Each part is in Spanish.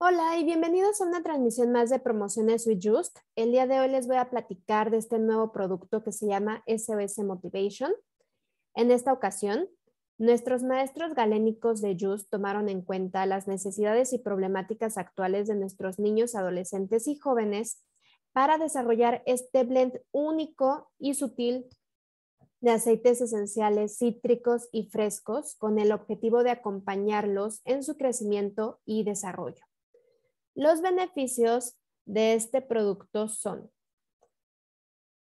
Hola y bienvenidos a una transmisión más de Promociones with Just. El día de hoy les voy a platicar de este nuevo producto que se llama SOS Motivation. En esta ocasión, nuestros maestros galénicos de Just tomaron en cuenta las necesidades y problemáticas actuales de nuestros niños, adolescentes y jóvenes para desarrollar este blend único y sutil de aceites esenciales cítricos y frescos con el objetivo de acompañarlos en su crecimiento y desarrollo. Los beneficios de este producto son,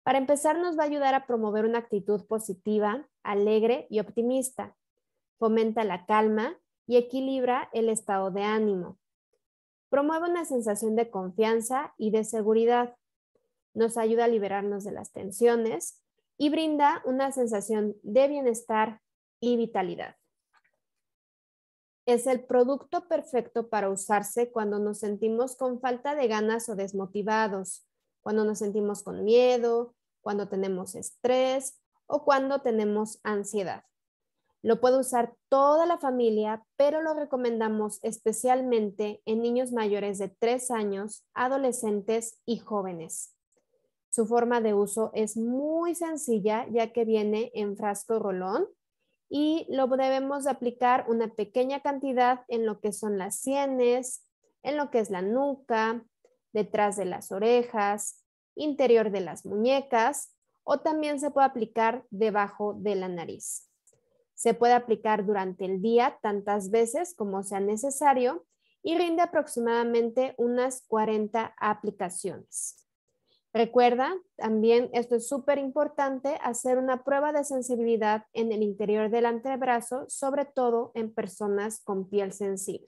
para empezar, nos va a ayudar a promover una actitud positiva, alegre y optimista. Fomenta la calma y equilibra el estado de ánimo. Promueve una sensación de confianza y de seguridad. Nos ayuda a liberarnos de las tensiones y brinda una sensación de bienestar y vitalidad es el producto perfecto para usarse cuando nos sentimos con falta de ganas o desmotivados, cuando nos sentimos con miedo, cuando tenemos estrés o cuando tenemos ansiedad. Lo puede usar toda la familia, pero lo recomendamos especialmente en niños mayores de 3 años, adolescentes y jóvenes. Su forma de uso es muy sencilla ya que viene en frasco rolón y lo debemos aplicar una pequeña cantidad en lo que son las sienes, en lo que es la nuca, detrás de las orejas, interior de las muñecas o también se puede aplicar debajo de la nariz. Se puede aplicar durante el día tantas veces como sea necesario y rinde aproximadamente unas 40 aplicaciones. Recuerda, también esto es súper importante, hacer una prueba de sensibilidad en el interior del antebrazo, sobre todo en personas con piel sensible.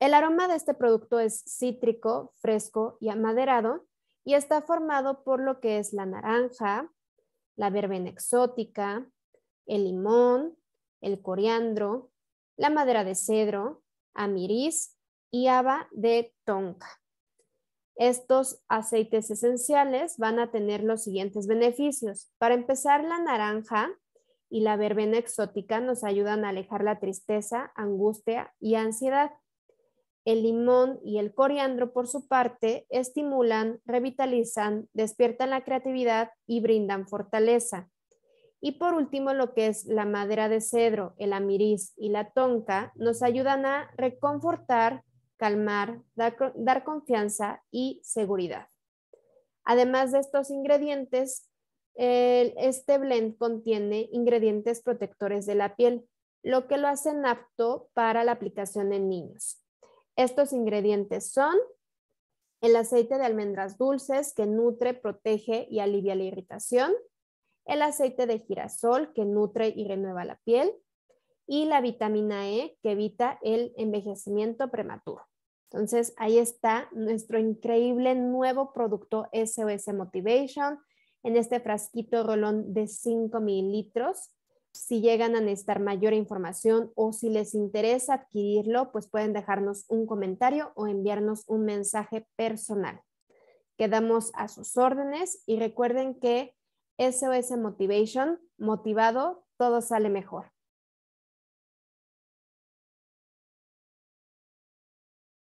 El aroma de este producto es cítrico, fresco y amaderado y está formado por lo que es la naranja, la verbena exótica, el limón, el coriandro, la madera de cedro, amiris y haba de tonka. Estos aceites esenciales van a tener los siguientes beneficios. Para empezar, la naranja y la verbena exótica nos ayudan a alejar la tristeza, angustia y ansiedad. El limón y el coriandro, por su parte, estimulan, revitalizan, despiertan la creatividad y brindan fortaleza. Y por último, lo que es la madera de cedro, el amiris y la tonca nos ayudan a reconfortar, calmar, dar, confianza y seguridad. Además de estos ingredientes, este blend contiene ingredientes protectores de la piel, lo que lo hacen apto para la aplicación en niños. Estos ingredientes son el aceite de almendras dulces que nutre, protege y alivia la irritación, el aceite de girasol que nutre y renueva la piel y la vitamina E que evita el envejecimiento prematuro. Entonces, ahí está nuestro increíble nuevo producto SOS Motivation en este frasquito rolón de 5 mililitros. Si llegan a necesitar mayor información o si les interesa adquirirlo, pues pueden dejarnos un comentario o enviarnos un mensaje personal. Quedamos a sus órdenes y recuerden que SOS Motivation, motivado, todo sale mejor.